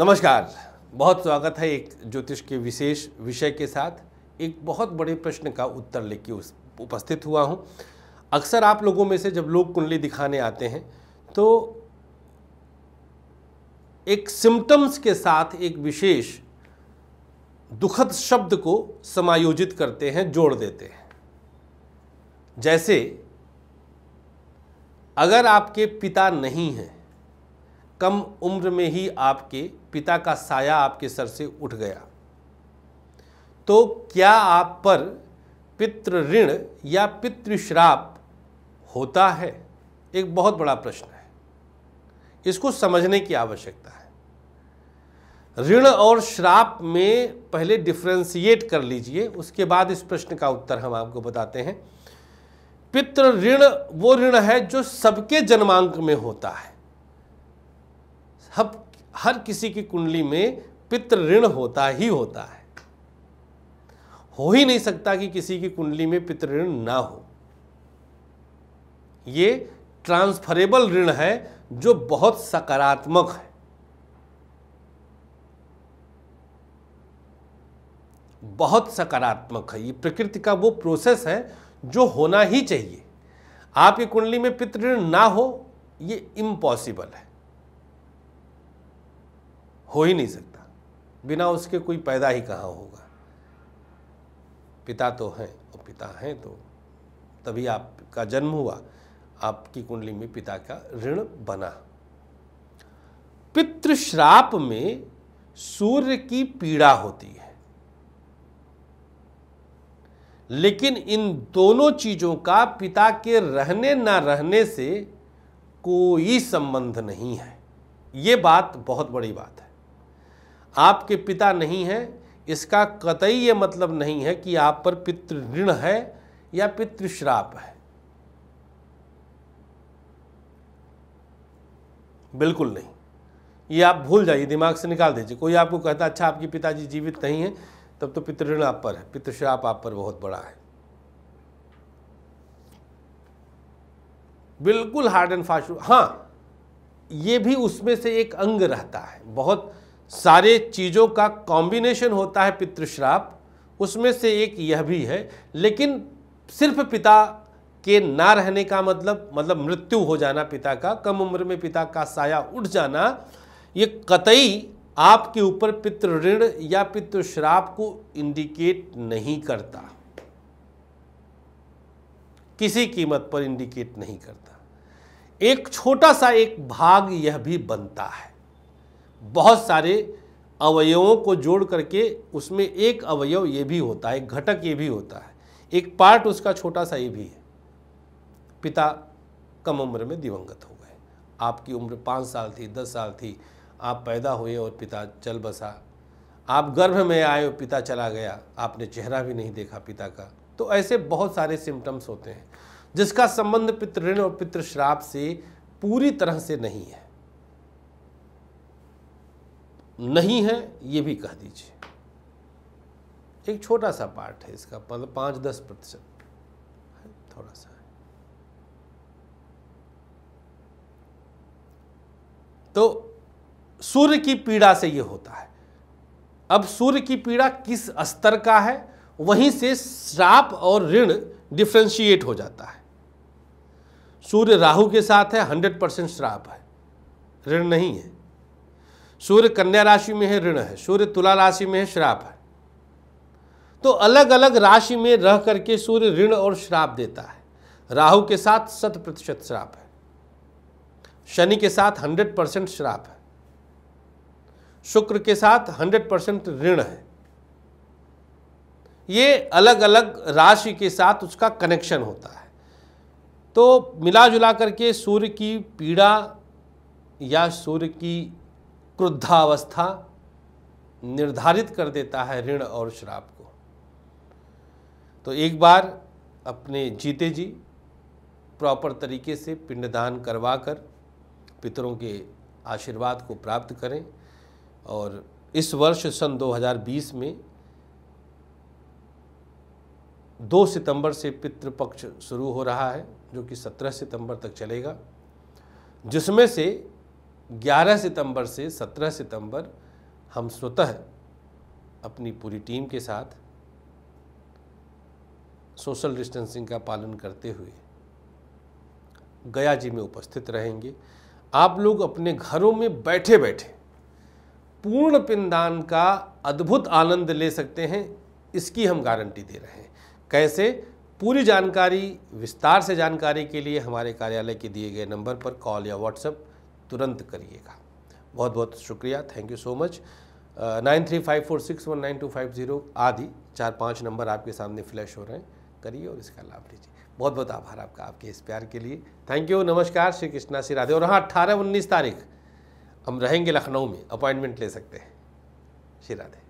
नमस्कार बहुत स्वागत है एक ज्योतिष के विशेष विषय के साथ एक बहुत बड़े प्रश्न का उत्तर लेके उपस्थित हुआ हूँ अक्सर आप लोगों में से जब लोग कुंडली दिखाने आते हैं तो एक सिम्टम्स के साथ एक विशेष दुखद शब्द को समायोजित करते हैं जोड़ देते हैं जैसे अगर आपके पिता नहीं हैं कम उम्र में ही आपके पिता का साया आपके सर से उठ गया तो क्या आप पर पितृ ऋण या पितृश्राप होता है एक बहुत बड़ा प्रश्न है इसको समझने की आवश्यकता है ऋण और श्राप में पहले डिफ्रेंसिएट कर लीजिए उसके बाद इस प्रश्न का उत्तर हम आपको बताते हैं पितृ ऋण वो ऋण है जो सबके जन्मांक में होता है हर हर किसी की कुंडली में पितृ ऋण होता ही होता है हो ही नहीं सकता कि किसी की कुंडली में पितृ ऋण ना हो ये ट्रांसफरेबल ऋण है जो बहुत सकारात्मक है बहुत सकारात्मक है ये प्रकृति का वो प्रोसेस है जो होना ही चाहिए आपकी कुंडली में पितृ ऋण ना हो ये इम्पॉसिबल है हो ही नहीं सकता बिना उसके कोई पैदा ही कहाँ होगा पिता तो हैं और पिता हैं तो तभी आपका जन्म हुआ आपकी कुंडली में पिता का ऋण बना पितृश्राप में सूर्य की पीड़ा होती है लेकिन इन दोनों चीजों का पिता के रहने ना रहने से कोई संबंध नहीं है ये बात बहुत बड़ी बात है आपके पिता नहीं हैं इसका कतई ये मतलब नहीं है कि आप पर पितृ ऋण है या पितृश्राप है बिल्कुल नहीं ये आप भूल जाइए दिमाग से निकाल दीजिए कोई आपको कहता अच्छा आपके पिताजी जीवित नहीं है तब तो पितृण आप पर है पितृश्राप आप पर बहुत बड़ा है बिल्कुल हार्ड एंड फास्ट हाँ ये भी उसमें से एक अंग रहता है बहुत सारे चीज़ों का कॉम्बिनेशन होता है पितृश्राप उसमें से एक यह भी है लेकिन सिर्फ पिता के ना रहने का मतलब मतलब मृत्यु हो जाना पिता का कम उम्र में पिता का साया उठ जाना ये कतई आपके ऊपर पितृ ऋण या पितृश्राप को इंडिकेट नहीं करता किसी कीमत पर इंडिकेट नहीं करता एक छोटा सा एक भाग यह भी बनता है बहुत सारे अवयवों को जोड़ करके उसमें एक अवयव ये भी होता है एक घटक ये भी होता है एक पार्ट उसका छोटा सा ये भी है पिता कम उम्र में दिवंगत हो गए आपकी उम्र पाँच साल थी दस साल थी आप पैदा हुए और पिता चल बसा आप गर्भ में आए और पिता चला गया आपने चेहरा भी नहीं देखा पिता का तो ऐसे बहुत सारे सिम्टम्स होते हैं जिसका संबंध पितृण और पितृश्राप से पूरी तरह से नहीं है नहीं है ये भी कह दीजिए एक छोटा सा पार्ट है इसका पाँच दस प्रतिशत थोड़ा सा है तो सूर्य की पीड़ा से ये होता है अब सूर्य की पीड़ा किस स्तर का है वहीं से श्राप और ऋण डिफ्रेंशिएट हो जाता है सूर्य राहु के साथ है हंड्रेड परसेंट श्राप है ऋण नहीं है सूर्य कन्या राशि में है ऋण है सूर्य तुला राशि में है श्राप है तो अलग अलग राशि में रह करके सूर्य ऋण और श्राप देता है राहु के साथ शत प्रतिशत श्राप है शनि के साथ हंड्रेड परसेंट श्राप है शुक्र के साथ हंड्रेड परसेंट ऋण है ये अलग अलग राशि के साथ उसका कनेक्शन होता है तो मिला जुला करके सूर्य की पीड़ा या सूर्य की क्रुद्धावस्था निर्धारित कर देता है ऋण और श्राप को तो एक बार अपने जीते जी प्रॉपर तरीके से पिंडदान करवा कर पितरों के आशीर्वाद को प्राप्त करें और इस वर्ष सन 2020 में 2 सितंबर से पितृपक्ष शुरू हो रहा है जो कि 17 सितंबर तक चलेगा जिसमें से 11 सितंबर से 17 सितंबर हम स्वतः अपनी पूरी टीम के साथ सोशल डिस्टेंसिंग का पालन करते हुए गया जी में उपस्थित रहेंगे आप लोग अपने घरों में बैठे बैठे पूर्ण पिंडदान का अद्भुत आनंद ले सकते हैं इसकी हम गारंटी दे रहे हैं कैसे पूरी जानकारी विस्तार से जानकारी के लिए हमारे कार्यालय के दिए गए नंबर पर कॉल या व्हाट्सएप तुरंत करिएगा बहुत बहुत शुक्रिया thank you so much nine three five four six one nine two five zero आदि चार पाँच नंबर आपके सामने फ्लैश हो रहे हैं करिए और इसका लाभ लीजिए बहुत बहुत आभार आपका आपके इस प्यार के लिए थैंक यू नमस्कार श्री कृष्णा श्री राधे और हाँ अट्ठारह उन्नीस तारीख हम रहेंगे लखनऊ में अपॉइंटमेंट ले सकते हैं श्री राधे